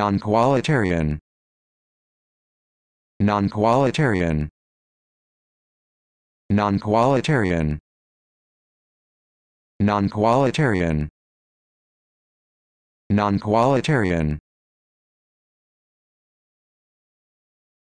Non-qualitarian. Non-qualitarian. Non-qualitarian. Non-qualitarian. Non-qualitarian.